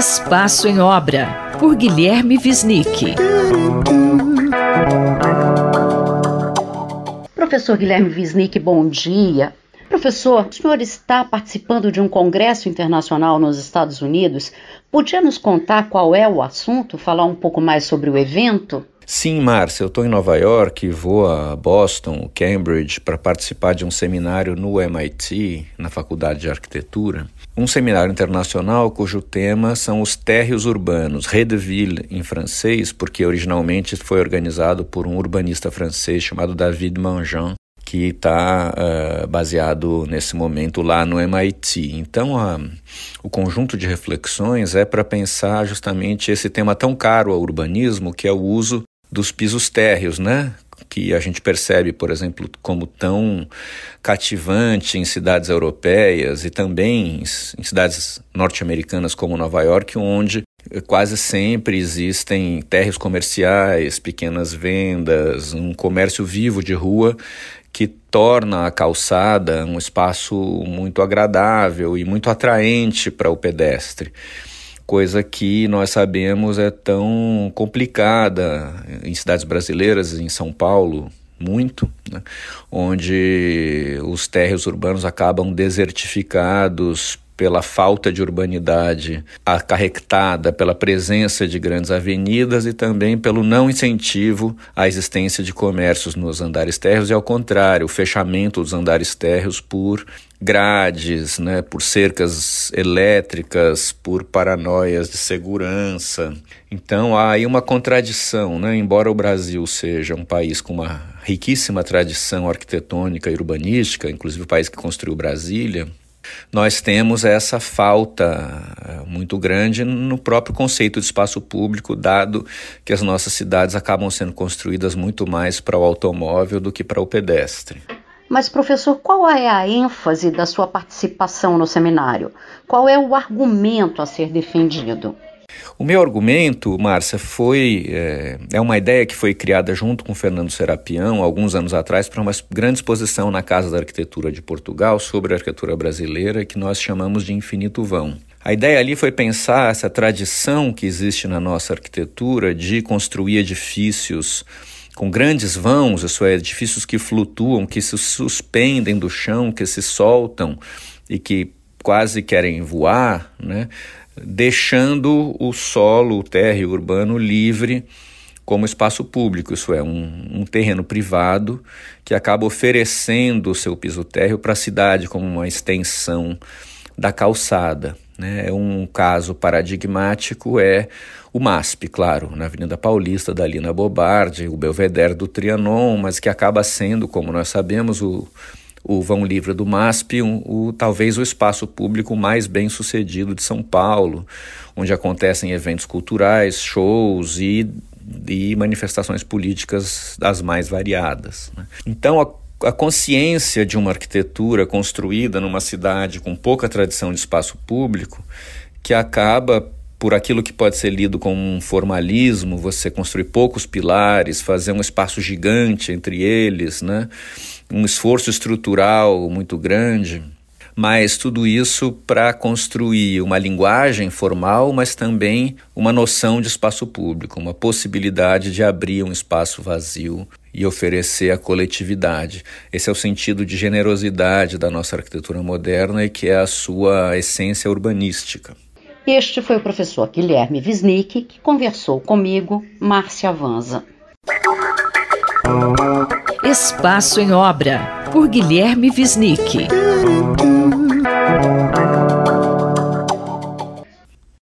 Espaço em Obra, por Guilherme Visnick. Professor Guilherme Visnick, bom dia. Professor, o senhor está participando de um congresso internacional nos Estados Unidos. Podia nos contar qual é o assunto, falar um pouco mais sobre o evento? Sim, Márcia, eu estou em Nova York e vou a Boston, Cambridge, para participar de um seminário no MIT, na Faculdade de Arquitetura. Um seminário internacional cujo tema são os térreos urbanos, Redeville em francês, porque originalmente foi organizado por um urbanista francês chamado David Mangean, que está uh, eh, baseado nesse momento lá no MIT. Então, a, o conjunto de reflexões é para pensar justamente esse tema tão caro ao urbanismo, que é o uso dos pisos térreos, né? que a gente percebe, por exemplo, como tão cativante em cidades europeias e também em cidades norte-americanas como Nova York, onde Quase sempre existem terres comerciais, pequenas vendas, um comércio vivo de rua que torna a calçada um espaço muito agradável e muito atraente para o pedestre. Coisa que nós sabemos é tão complicada em cidades brasileiras, em São Paulo, muito, né? onde os térreos urbanos acabam desertificados pela falta de urbanidade acarretada pela presença de grandes avenidas e também pelo não incentivo à existência de comércios nos andares térreos e ao contrário, o fechamento dos andares térreos por grades, né, por cercas elétricas, por paranoias de segurança. Então há aí uma contradição, né? Embora o Brasil seja um país com uma riquíssima tradição arquitetônica e urbanística, inclusive o país que construiu Brasília, nós temos essa falta eh, muito grande no próprio conceito de espaço público, dado que as nossas cidades acabam sendo construídas muito mais para o automóvel do que para o pedestre. Mas, professor, qual é a ênfase da sua participação no seminário? Qual é o argumento a ser defendido? O meu argumento, Márcia, foi. É, é, uma ideia que foi criada junto com Fernando Serapião, alguns anos atrás, para uma grande exposição na Casa da Arquitetura de Portugal sobre a arquitetura brasileira, que nós chamamos de Infinito Vão. A ideia ali foi pensar essa tradição que existe na nossa arquitetura de construir edifícios com grandes vãos, isso é, edifícios que flutuam, que se suspendem do chão, que se soltam e que quase querem voar, né? deixando o solo, o térreo urbano livre como espaço público, isso é, um, um terreno privado que acaba oferecendo o seu piso térreo para a cidade como uma extensão da calçada. Né? É um caso paradigmático é o MASP, claro, na Avenida Paulista, da na Bobardi, o Belvedere do Trianon, mas que acaba sendo, como nós sabemos, o o Vão Livre do MASP, um, o, talvez o espaço público mais bem sucedido de São Paulo, onde acontecem eventos culturais, shows e, e manifestações políticas das mais variadas. Né? Então, a, a consciência de uma arquitetura construída numa cidade com pouca tradição de espaço público, que acaba por aquilo que pode ser lido como um formalismo, você construir poucos pilares, fazer um espaço gigante entre eles, né? um esforço estrutural muito grande, mas tudo isso para construir uma linguagem formal, mas também uma noção de espaço público, uma possibilidade de abrir um espaço vazio e oferecer à coletividade. Esse é o sentido de generosidade da nossa arquitetura moderna e que é a sua essência urbanística. Este foi o professor Guilherme Wisnik, que conversou comigo, Márcia Vanza. Espaço em Obra, por Guilherme Wisnik.